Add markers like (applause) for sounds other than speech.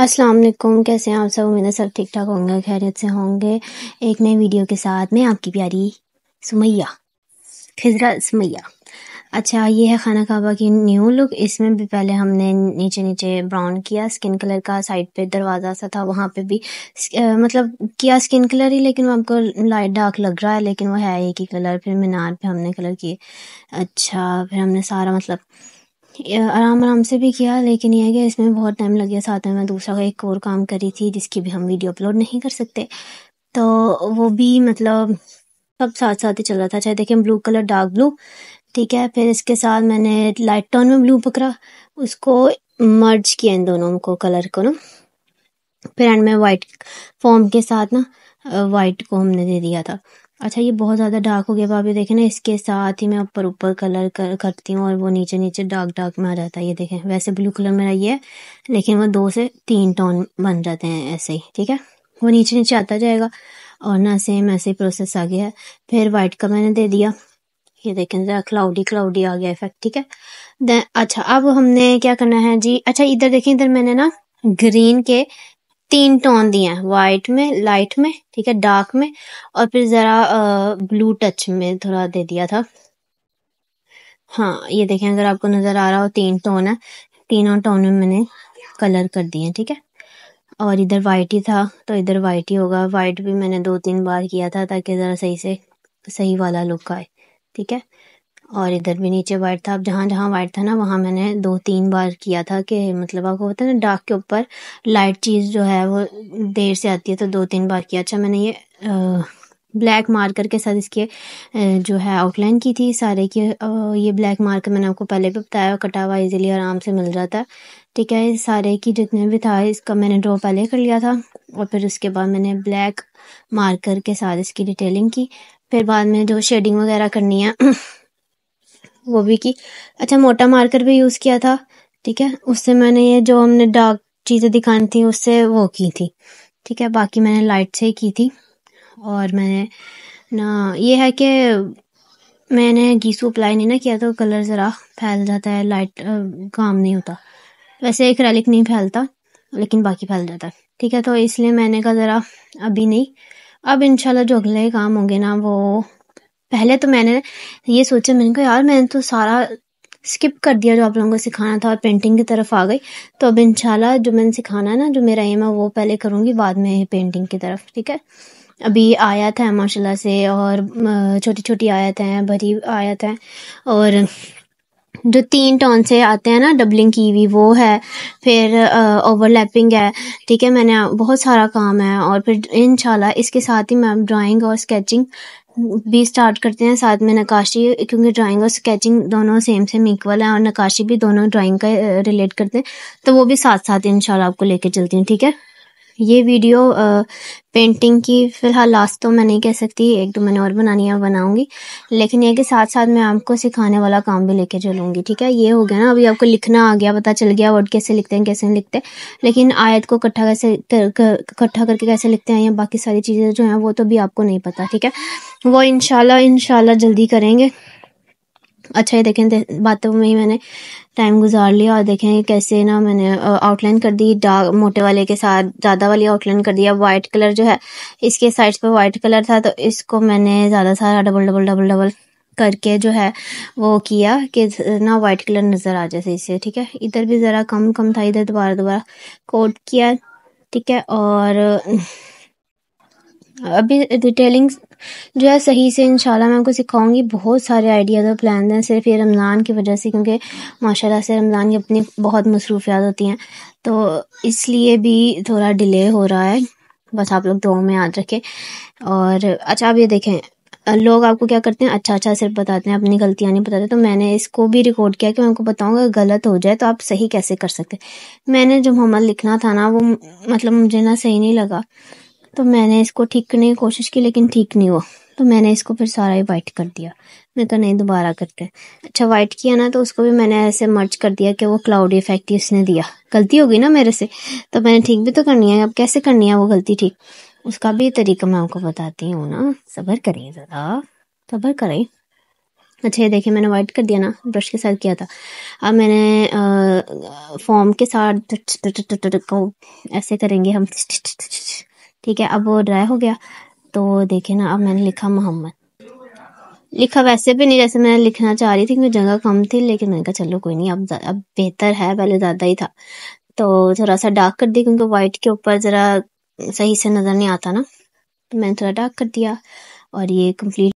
अस्सलाम वालेकुम कैसे हैं आप सब उम्मीद है सब ठीक ठाक होंगे खैरियत से होंगे एक नए वीडियो के साथ में आपकी प्यारी सुमैया खिजरा सुमैया अच्छा ये है खाना खाबा की न्यू लुक इसमें भी पहले हमने नीचे नीचे ब्राउन किया स्किन कलर का साइड पे दरवाज़ा सा था वहाँ पे भी मतलब किया स्किन कलर ही लेकिन वो आपको लाइट डार्क लग रहा है लेकिन वो है एक ही कलर फिर मीनार पे हमने कलर किए अच्छा फिर हमने सारा मतलब आराम आराम से भी किया लेकिन यह है कि इसमें बहुत टाइम लग गया साथ में मैं दूसरा का एक और काम करी थी जिसकी भी हम वीडियो अपलोड नहीं कर सकते तो वो भी मतलब सब साथ साथ ही चल रहा था चाहे देखें ब्लू कलर डार्क ब्लू ठीक है फिर इसके साथ मैंने लाइट टोन में ब्लू पकड़ा उसको मर्ज किया इन दोनों को कलर को ना फिर एंड में वाइट फॉर्म के साथ ना वाइट को हमने दे दिया था अच्छा ये बहुत ज़्यादा डार्क हो गया भाभी देखें ना इसके साथ ही मैं ऊपर ऊपर कलर कर करती हूँ और वो नीचे नीचे डार्क डार्क में आ जाता है ये देखें वैसे ब्लू कलर मेरा ये है लेकिन वो दो से तीन टोन बन जाते हैं ऐसे ही ठीक है वो नीचे नीचे आता जाएगा और ना सेम ऐसे ही प्रोसेस आ गया है फिर वाइट का मैंने दे दिया ये देखें जरा क्लाउडी क्लाउडी आ गया इफेक्ट ठीक है देन अच्छा अब हमने क्या करना है जी अच्छा इधर देखें इधर मैंने ना ग्रीन के तीन टोन दिए हैं वाइट में लाइट में ठीक है डार्क में और फिर ज़रा ब्लू टच में थोड़ा दे दिया था हाँ ये देखें अगर आपको नज़र आ रहा हो तीन टोन है तीनों टोन में मैंने कलर कर दिए ठीक है और इधर वाइट ही था तो इधर वाइट ही होगा वाइट भी मैंने दो तीन बार किया था ताकि ज़रा सही से सही वाला लुक आए ठीक है और इधर भी नीचे वाइट था अब जहाँ जहाँ वाइट था ना वहाँ मैंने दो तीन बार किया था कि मतलब आपको पता है ना डाक के ऊपर लाइट चीज़ जो है वो देर से आती है तो दो तीन बार किया अच्छा मैंने ये आ, ब्लैक मार्कर के साथ इसके जो है आउटलाइन की थी सारे की ये ब्लैक मार्कर मैंने आपको पहले भी बताया कटा हुआ ईजिली आराम से मिल जाता है ठीक है सारे की जितने भी था इसका मैंने ड्रॉ पहले कर लिया था और फिर उसके बाद मैंने ब्लैक मार्कर के साथ इसकी डिटेलिंग की फिर बाद में जो शेडिंग वगैरह करनी है (clears throat) वो भी की अच्छा मोटा मार्कर भी यूज़ किया था ठीक है उससे मैंने ये जो हमने डार्क चीज़ें दिखानी थी उससे वो की थी ठीक है बाकी मैंने लाइट से ही की थी और मैंने ना ये है कि मैंने घीसू अप्लाई नहीं ना किया तो कलर ज़रा फैल जाता है लाइट काम नहीं होता वैसे एक रैलिक नहीं फैलता लेकिन बाकी फैल जाता है ठीक है तो इसलिए मैंने कहा ज़रा अभी नहीं अब इंशाल्लाह जो अगले काम होंगे ना वो पहले तो मैंने ये सोचा मैंने कहा यार मैंने तो सारा स्किप कर दिया जो आप लोगों को सिखाना था और पेंटिंग की तरफ आ गई तो अब इंशाल्लाह जो मैंने सिखाना है ना जो मेरा एम है वो पहले करूँगी बाद में पेंटिंग की तरफ ठीक है अभी आयत है माशाल्लाह से और छोटी छोटी आयत हैं भरी आयत हैं और जो तीन टोन से आते हैं ना डबलिंग की हुई वो है फिर ओवरलैपिंग है ठीक है मैंने बहुत सारा काम है और फिर इन इसके साथ ही मैं ड्राइंग और स्केचिंग भी स्टार्ट करते हैं साथ में नकाशी क्योंकि ड्राइंग और स्केचिंग दोनों सेम सेम इक्वल है और नकाशी भी दोनों ड्राइंग का रिलेट करते हैं तो वो भी साथ साथ इन आपको लेके चलती हूँ ठीक है ये वीडियो पेंटिंग की फ़िलहाल लास्ट तो मैं नहीं कह सकती एक दो मैंने और बनानी है बनाऊंगी लेकिन ये कि साथ साथ मैं आपको सिखाने वाला काम भी लेके चलूँगी ठीक है ये हो गया ना अभी आपको लिखना आ गया पता चल गया वर्ड कैसे लिखते हैं कैसे नहीं लिखते लेकिन आयत को इकट्ठा कैसे इकट्ठा करके कैसे लिखते हैं या बाकी सारी चीज़ें जो हैं वो तो भी आपको नहीं पता ठीक है वो इन शाला जल्दी करेंगे अच्छा ही देखें बातों में ही मैंने टाइम गुजार लिया और देखें कैसे ना मैंने आउटलाइन कर दी डार्क मोटे वाले के साथ ज़्यादा वाली आउटलाइन कर दिया वाइट कलर जो है इसके साइड्स पर वाइट कलर था तो इसको मैंने ज़्यादा सारा डबल डबल डबल डबल करके जो है वो किया कि ना वाइट कलर नज़र आ जाए इससे ठीक है इधर भी ज़रा कम कम था इधर दोबारा दोबारा कोट किया ठीक है और अभी डिटेलिंग जो है सही से इंशाल्लाह मैं उनको सिखाऊंगी बहुत सारे आइडियाज़ और प्लान हैं सिर्फ ये रमज़ान की वजह से क्योंकि माशाल्लाह से रमज़ान की अपनी बहुत मसरूफियात होती हैं तो इसलिए भी थोड़ा डिले हो रहा है बस आप लोग दो में याद रखें और अच्छा आप ये देखें लोग आपको क्या करते हैं अच्छा अच्छा सिर्फ बताते हैं अपनी गलतियाँ नहीं बताते तो मैंने इसको भी रिकॉर्ड किया कि मैं उनको बताऊँगा गलत हो जाए तो आप सही कैसे कर सकते मैंने जो मोहम्मद लिखना था ना वो मतलब मुझे ना सही नहीं लगा तो मैंने इसको ठीक करने की कोशिश की लेकिन ठीक नहीं हुआ तो मैंने इसको फिर सारा ही वाइट कर दिया मैं कहा नहीं दोबारा करते अच्छा वाइट किया ना तो उसको भी मैंने ऐसे मर्ज कर दिया कि वो क्लाउड इफेक्ट ही उसने दिया गलती होगी ना मेरे से तो मैंने ठीक भी तो करनी है अब कैसे करनी है वो गलती ठीक उसका भी तरीका मैं आपको बताती हूँ ना सबर करें ज़रा सबर करें अच्छा ये देखिए मैंने वाइट कर दिया ना ब्रश के साथ किया था अब मैंने फॉर्म के साथ ऐसे करेंगे हम ठीक है अब वो ड्राई हो गया तो देखे ना अब मैंने लिखा मोहम्मद लिखा वैसे भी नहीं जैसे मैं लिखना चाह रही थी क्योंकि जगह कम थी लेकिन मैंने कहा चलो कोई नहीं अब अब बेहतर है पहले ज़्यादा ही था तो थोड़ा सा डार्क कर दी क्योंकि वाइट के ऊपर ज़रा सही से नज़र नहीं आता ना तो मैंने थोड़ा डार्क कर दिया और ये कंप्लीट